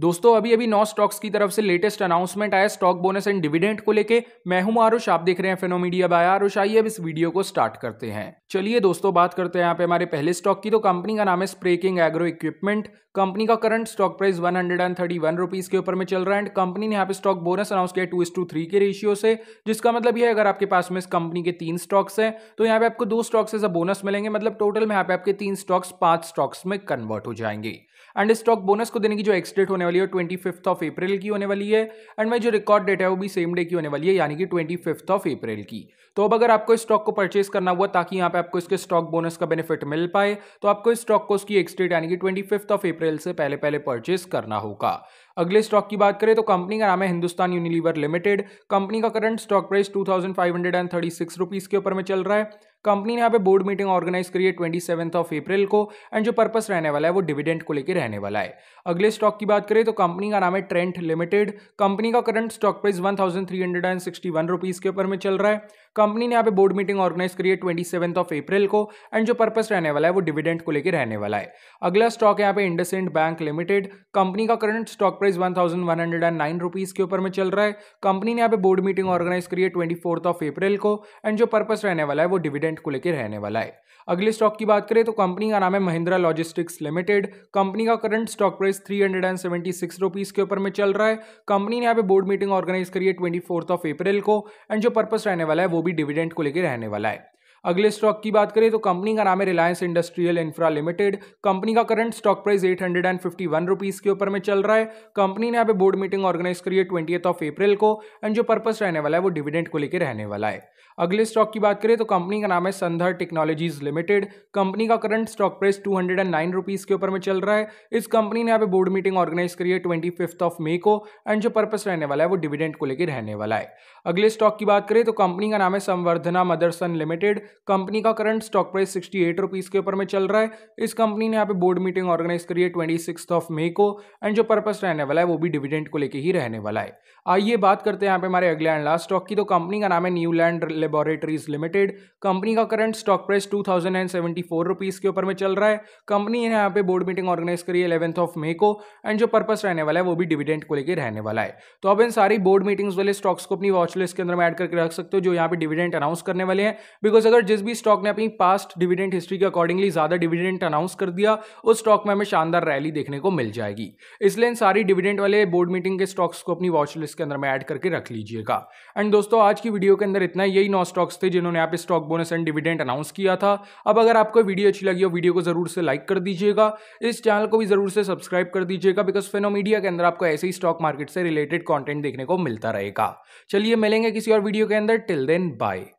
दोस्तों अभी अभी नौ स्टॉक्स की तरफ से लेटेस्ट अनाउंसमेंट आया स्टॉक बोनस एंड डिविडेंड को लेके मैं हूं आरुष आप देख रहे हैं फेनोमीडिया बाय आरुष आइए अब इस वीडियो को स्टार्ट करते हैं चलिए दोस्तों बात करते हैं यहाँ पे हमारे पहले स्टॉक की तो कंपनी का नाम है स्प्रेकिंग एग्रो इक्विपमेंट कंपनी का current stock price one hundred and thirty one rupees के ऊपर में चल रहा है एंड कंपनी ने यहाँ पे स्टॉक बोनस अनाउंस किया टू इस टू थ्री के रेशियो से जिसका मतलब ये है अगर आपके पास में इस कंपनी के तीन स्टॉक्स हैं तो यहाँ पे आपको दो स्टॉक्स एज अ बोनस मिलेंगे मतलब टोटल में यहाँ पे आपके तीन स्टॉक्स पांच स्टॉक्स में कन्वर्ट हो जाएंगे एंड स्टॉक बोनस को देने की जो एक्सडेट होने वाली है ट्वेंटी फिफ्थ ऑफ अप्रैल की होने वाली है एंड मैं जो रिकॉर्ड डेट है वो भी सेम डे की होने वाली है यानी कि ट्वेंटी फिफ्थ ऑफ अप्रैल की तो अब अगर आपको स्टॉक को परचेज करना हुआ ताकि यहाँ पे आपको इसके स्टॉक बोनस का बेनिफिट मिल पाए तो आपको इस स्टॉक को उसकी एक्सडेट यानी कि ट्वेंटी फिफ्थ ऑफ अप्रैल से पहले पहले परचेज करना होगा अगले स्टॉक की बात करें तो कंपनी का नाम है हिंदुस्तान यूनिलीवर लिमिटेड कंपनी का current stock price two thousand five hundred and thirty six rupees के ऊपर में चल रहा है कंपनी ने यहाँ पे बोर्ड मीटिंग ऑर्गेनाइज करी है ट्वेंटी सेवन्थ ऑफ अप्रैल को एंड जो पर्पस रहने वाला है वो डिविडेंड को लेकर रहने वाला है अगले स्टॉक की बात करें तो कंपनी का नाम है ट्रेंट लिमिटेड कंपनी का current stock price one thousand three hundred and sixty one rupees के ऊपर में चल रहा है कंपनी ने यहाँ पे बोर्ड मीटिंग ऑर्गेनाइज करी है ट्वेंटी ऑफ अप्रैल को एंड जो पर्पस रहने वाला है वो डिविडेंड को लेकर रहने वाला है अगला स्टॉक यहाँ पे इंडसेंड बैंक लिमिटेड कंपनी का current stock price one thousand one hundred and nine rupees के ऊपर में चल रहा है कंपनी ने यहाँ पे बोर्ड मीटिंग ऑर्गेनाइज करी है ट्वेंटी फोर्थ ऑफ अप्रैल को एंड जो पर्पस रहने वाला है वो डिविडेंड को लेकर रहने वाला है अगले स्टॉक की बात करें तो कंपनी का नाम है महिंद्रा लॉजिस्टिक्स लिमिटेड कंपनी का current stock price three hundred and seventy six rupees के ऊपर में चल रहा है कंपनी ने यहाँ पे बोर्ड मीटिंग ऑर्गेनाइज करी है ट्वेंटी फोर्थ ऑफ अप्रैल को एंड जो पर्पस रहने वाला है वो वो भी डिविडेंड को लेकर रहने वाला है अगले स्टॉक की बात करें तो कंपनी का नाम है Reliance industrial infra limited company का current stock price eight hundred and fifty one rupees के ऊपर में चल रहा है कंपनी ने यहाँ पे बोर्ड मीटिंग ऑर्गेनाइज करी है ट्वेंटी ऑफ अप्रैल को एंड जो पर्पस रहने वाला है वो डिविडेंड को लेकर रहने वाला है अगले स्टॉक की बात करें तो कंपनी का नाम है संधर टेक्नोलॉजीज लिमिटेड कंपनी का current stock price two hundred and nine rupees के ऊपर में चल रहा है इस कंपनी ने यहाँ पे बोर्ड मीटिंग ऑर्गेनाइज करी है ट्वेंटी फिफ्थ ऑफ मे को एंड जो पर्पस रहने वाला है वो डिविडेंड को लेकर रहने वाला है अगले स्टॉक की बात करें तो कंपनी का नाम है संवर्धना मदरसन लिमिटेड कंपनी का current stock price sixty eight rupees के ऊपर में चल रहा है इस कंपनी ने यहाँ पे बोर्ड मीटिंग ऑर्गेनाइज करी है ट्वेंटी सिक्स ऑफ मे को एंड जो पर्पस रहने वाला है वो भी डिविडेंड को लेके ही रहने वाला है आइए बात करते हैं यहाँ पे हमारे अगले एंड लास्ट स्टॉक की तो कंपनी का नाम है Neuland laboratories limited company का current stock price two thousand and seventy four rupees के ऊपर में चल रहा है कंपनी ने यहाँ पे बोर्ड मीटिंग ऑर्गेनाइज करी है इलेवंथ ऑफ मे को एंड जो पर्पस रहने वाला है वो भी डिविडेंड को लेकर रहने वाला है तो अब इन सारी बोर्ड मीटिंग्स वाले स्टॉक्स को अपनी वॉचलिस्ट के अंदर में एड करके रख सकते हो जो यहाँ पे डिविडेंड अनाउंस करने वाले हैं बिकॉज अगर अगर जिस भी स्टॉक ने अपनी पास्ट डिविडेंड हिस्ट्री के अकॉर्डिंगली ज़्यादा डिविडेंड अनाउंस कर दिया उस स्टॉक में हमें शानदार रैली देखने को मिल जाएगी इसलिए इन सारी डिविडेंड वाले बोर्ड मीटिंग के स्टॉक्स को अपनी वॉच लिस्ट के अंदर में ऐड करके रख लीजिएगा एंड दोस्तों आज की वीडियो के अंदर इतना यही नौ स्टॉक्स थे जिन्होंने आप stock bonus and dividend announce किया था अब अगर आपको वीडियो अच्छी लगी हो वीडियो को जरूर से लाइक कर दीजिएगा इस चैनल को भी जरूर से सब्सक्राइब कर दीजिएगा बिकॉज फेनोमीडिया के अंदर आपको ऐसे ही स्टॉक मार्केट से रिलेटेड कॉन्टेंट देखने को मिलता रहेगा चलिए मिलेंगे किसी और वीडियो के अंदर टिल देन बाय